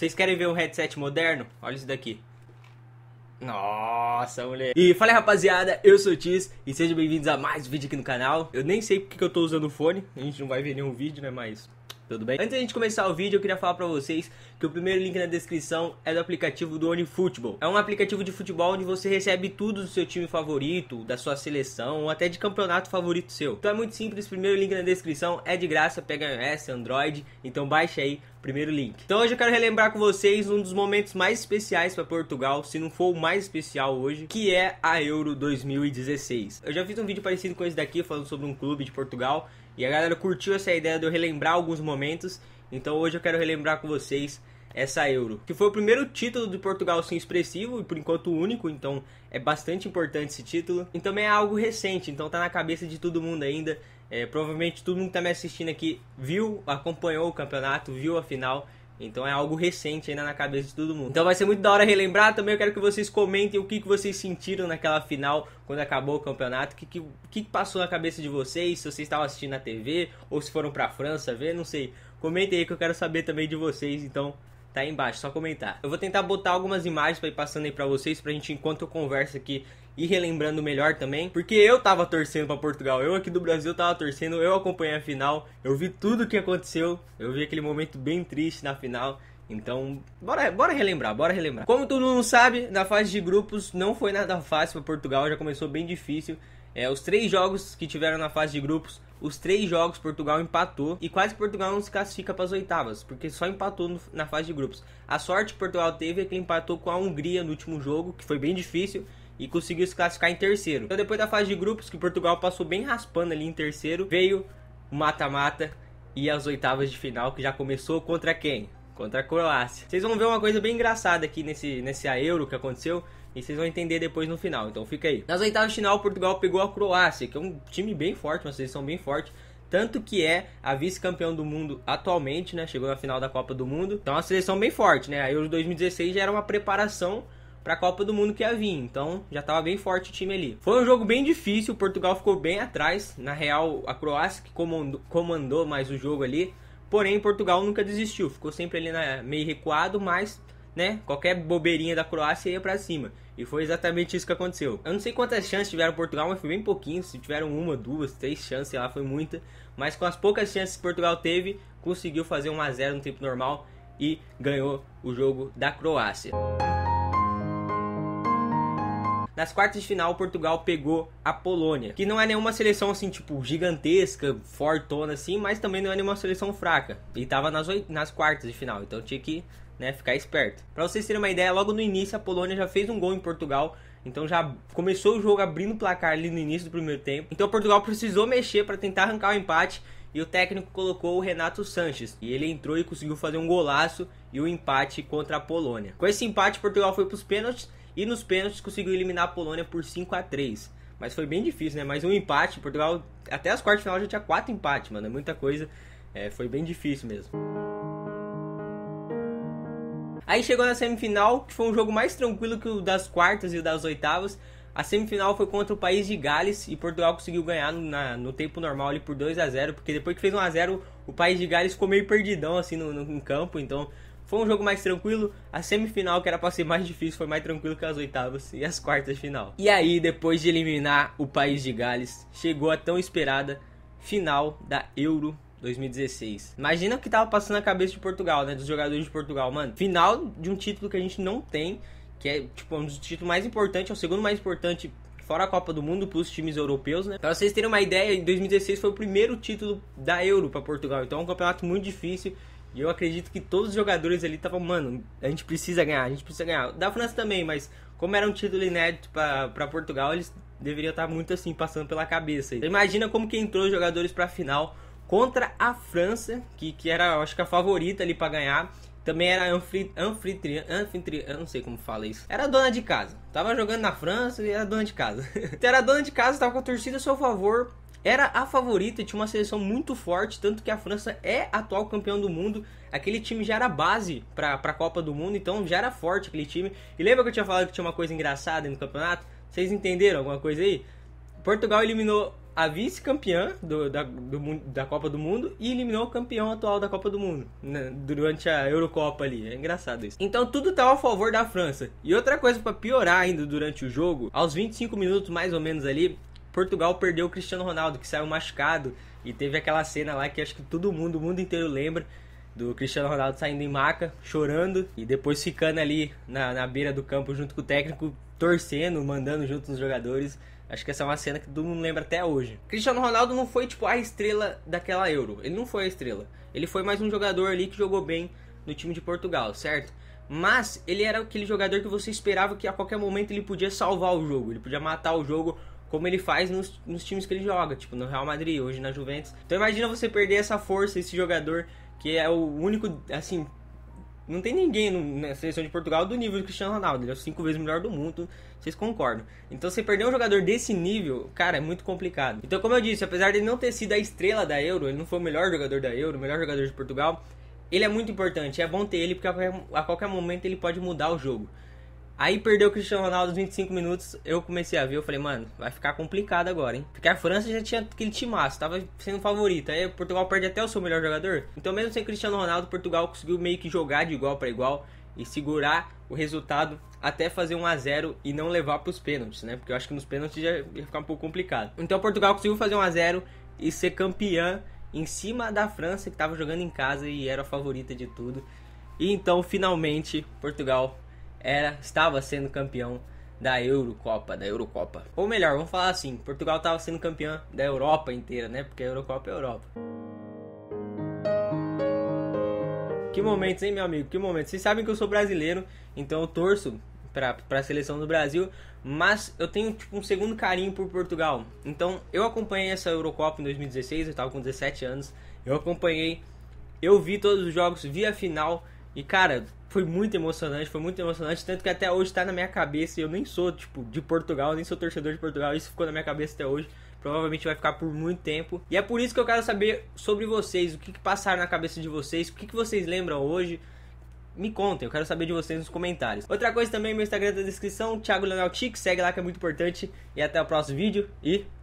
Vocês querem ver um headset moderno? Olha isso daqui. Nossa, mulher. E fala aí, rapaziada, eu sou o Tiz e sejam bem-vindos a mais um vídeo aqui no canal. Eu nem sei porque que eu tô usando o fone, a gente não vai ver nenhum vídeo, né, mas tudo bem? Antes da gente começar o vídeo, eu queria falar para vocês que o primeiro link na descrição é do aplicativo do OneFootball. É um aplicativo de futebol onde você recebe tudo do seu time favorito, da sua seleção ou até de campeonato favorito seu. Então é muito simples, primeiro link na descrição, é de graça, pega iOS, Android, então baixa aí primeiro link. Então hoje eu quero relembrar com vocês um dos momentos mais especiais para Portugal, se não for o mais especial hoje, que é a Euro 2016. Eu já fiz um vídeo parecido com esse daqui falando sobre um clube de Portugal e a galera curtiu essa ideia de eu relembrar alguns momentos, então hoje eu quero relembrar com vocês essa Euro, que foi o primeiro título do Portugal sim expressivo e por enquanto único, então é bastante importante esse título. E também é algo recente, então tá na cabeça de todo mundo ainda. É, provavelmente todo mundo que tá me assistindo aqui viu, acompanhou o campeonato, viu a final, então é algo recente ainda na cabeça de todo mundo. Então vai ser muito da hora relembrar. Também eu quero que vocês comentem o que, que vocês sentiram naquela final quando acabou o campeonato. O que, que, que passou na cabeça de vocês? Se vocês estavam assistindo na TV ou se foram pra França ver, não sei. Comentem aí que eu quero saber também de vocês. Então tá aí embaixo, só comentar. Eu vou tentar botar algumas imagens para ir passando aí para vocês pra gente enquanto eu converso aqui e relembrando melhor também, porque eu tava torcendo para Portugal. Eu aqui do Brasil tava torcendo, eu acompanhei a final, eu vi tudo o que aconteceu, eu vi aquele momento bem triste na final. Então, bora, bora relembrar, bora relembrar. Como todo mundo sabe, na fase de grupos não foi nada fácil para Portugal, já começou bem difícil. É, os três jogos que tiveram na fase de grupos, os três jogos Portugal empatou e quase Portugal não se classifica para as oitavas, porque só empatou no, na fase de grupos. A sorte que Portugal teve é que empatou com a Hungria no último jogo, que foi bem difícil, e conseguiu se classificar em terceiro. Então depois da fase de grupos, que Portugal passou bem raspando ali em terceiro, veio o mata-mata e as oitavas de final, que já começou contra quem? Contra a Croácia. Vocês vão ver uma coisa bem engraçada aqui nesse, nesse Euro que aconteceu, e vocês vão entender depois no final, então fica aí. Nas oitavas de final, Portugal pegou a Croácia, que é um time bem forte, uma seleção bem forte, tanto que é a vice-campeão do mundo atualmente, né? Chegou na final da Copa do Mundo. Então, é uma seleção bem forte, né? A Euro 2016 já era uma preparação para a Copa do Mundo que ia vir. Então já estava bem forte o time ali. Foi um jogo bem difícil, Portugal ficou bem atrás. Na real, a Croácia que comandou, comandou mais o jogo ali. Porém, Portugal nunca desistiu, ficou sempre ali na, meio recuado, mas né, qualquer bobeirinha da Croácia ia para cima. E foi exatamente isso que aconteceu. Eu não sei quantas chances tiveram Portugal, mas foi bem pouquinho. Se tiveram uma, duas, três chances, sei lá, foi muita. Mas com as poucas chances que Portugal teve, conseguiu fazer 1 a 0 no tempo normal e ganhou o jogo da Croácia. Nas quartas de final, Portugal pegou a Polônia, que não é nenhuma seleção assim, tipo, gigantesca, fortona assim, mas também não é nenhuma seleção fraca. E tava nas, oit nas quartas de final, então tinha que né, ficar esperto. Para vocês terem uma ideia, logo no início a Polônia já fez um gol em Portugal, então já começou o jogo abrindo o placar ali no início do primeiro tempo. Então Portugal precisou mexer para tentar arrancar o empate e o técnico colocou o Renato Sanches. E ele entrou e conseguiu fazer um golaço e o um empate contra a Polônia. Com esse empate, Portugal foi para os pênaltis e nos pênaltis conseguiu eliminar a Polônia por 5 a 3 Mas foi bem difícil, né? Mais um empate. Portugal, até as quartas de final já tinha quatro empates, mano. É muita coisa. É, foi bem difícil mesmo. Aí chegou na semifinal, que foi um jogo mais tranquilo que o das quartas e o das oitavas. A semifinal foi contra o país de Gales e Portugal conseguiu ganhar no, na, no tempo normal ali por 2 a 0 porque depois que fez 1 a 0 o país de Gales ficou meio perdidão assim no, no, no campo, então foi um jogo mais tranquilo. A semifinal, que era pra ser mais difícil, foi mais tranquilo que as oitavas e as quartas de final. E aí, depois de eliminar o país de Gales, chegou a tão esperada final da Euro 2016. Imagina o que tava passando na cabeça de Portugal, né? Dos jogadores de Portugal, mano. Final de um título que a gente não tem, que é tipo um dos títulos mais importantes, é o segundo mais importante fora a Copa do Mundo para os times europeus, né? Para vocês terem uma ideia, em 2016 foi o primeiro título da Euro para Portugal, então é um campeonato muito difícil e eu acredito que todos os jogadores ali estavam, mano, a gente precisa ganhar, a gente precisa ganhar. Da França também, mas como era um título inédito para Portugal, eles deveriam estar tá muito assim, passando pela cabeça. Imagina como que entrou os jogadores para a final contra a França, que, que era, acho que a favorita ali para ganhar. Também era anfitriã, anfitriã, eu não sei como fala isso. Era dona de casa. Tava jogando na França e era dona de casa. então era dona de casa, tava com a torcida a seu favor era a favorita, tinha uma seleção muito forte, tanto que a França é atual campeão do mundo. Aquele time já era base para a Copa do Mundo, então já era forte aquele time. E lembra que eu tinha falado que tinha uma coisa engraçada no campeonato? Vocês entenderam alguma coisa aí? Portugal eliminou a vice-campeã do, da, do, da Copa do Mundo e eliminou o campeão atual da Copa do Mundo né, durante a Eurocopa ali. É engraçado isso. Então tudo estava a favor da França. E outra coisa para piorar ainda durante o jogo, aos 25 minutos mais ou menos ali, Portugal perdeu o Cristiano Ronaldo, que saiu machucado. E teve aquela cena lá que acho que todo mundo, o mundo inteiro lembra, do Cristiano Ronaldo saindo em maca, chorando, e depois ficando ali na, na beira do campo junto com o técnico, torcendo, mandando junto os jogadores. Acho que essa é uma cena que todo mundo lembra até hoje. Cristiano Ronaldo não foi tipo a estrela daquela Euro. Ele não foi a estrela. Ele foi mais um jogador ali que jogou bem no time de Portugal, certo? Mas ele era aquele jogador que você esperava que a qualquer momento ele podia salvar o jogo, ele podia matar o jogo como ele faz nos, nos, times que ele joga, tipo no Real Madrid, hoje na Juventus. Então imagina você perder essa força, esse jogador que é o único, assim, não tem ninguém na seleção de Portugal do nível do Cristiano Ronaldo, ele é cinco vezes melhor do mundo, vocês concordam. Então você perder um jogador desse nível, cara, é muito complicado. Então como eu disse, apesar de ele não ter sido a estrela da Euro, ele não foi o melhor jogador da Euro, o melhor jogador de Portugal, ele é muito importante, é bom ter ele porque a qualquer momento ele pode mudar o jogo. Aí perdeu o Cristiano Ronaldo os 25 minutos, eu comecei a ver, eu falei, mano, vai ficar complicado agora, hein? Porque a França já tinha aquele timaço, tava sendo favorita. Aí Portugal perde até o seu melhor jogador. Então mesmo sem Cristiano Ronaldo, Portugal conseguiu meio que jogar de igual para igual e segurar o resultado até fazer 1 a 0 e não levar para os pênaltis, né? Porque eu acho que nos pênaltis já ia ficar um pouco complicado. Então Portugal conseguiu fazer 1 a 0 e ser campeã em cima da França que estava jogando em casa e era a favorita de tudo. E então finalmente Portugal era estava sendo campeão da Eurocopa, da Eurocopa. Ou melhor, vamos falar assim, Portugal estava sendo campeão da Europa inteira, né? Porque a Eurocopa é a Europa. Que momentos, hein, meu amigo? Que momento! Vocês sabem que eu sou brasileiro, então eu torço para a seleção do Brasil, mas eu tenho tipo, um segundo carinho por Portugal. Então, eu acompanhei essa Eurocopa em 2016, eu estava com 17 anos. Eu acompanhei, eu vi todos os jogos, vi a final, e, cara, foi muito emocionante, foi muito emocionante, tanto que até hoje tá na minha cabeça, eu nem sou, tipo, de Portugal, nem sou torcedor de Portugal, isso ficou na minha cabeça até hoje, provavelmente vai ficar por muito tempo. E é por isso que eu quero saber sobre vocês, o que, que passaram na cabeça de vocês, o que, que vocês lembram hoje, me contem, eu quero saber de vocês nos comentários. Outra coisa também, meu Instagram da tá descrição, Thiago Leonel Tic, segue lá que é muito importante, e até o próximo vídeo, e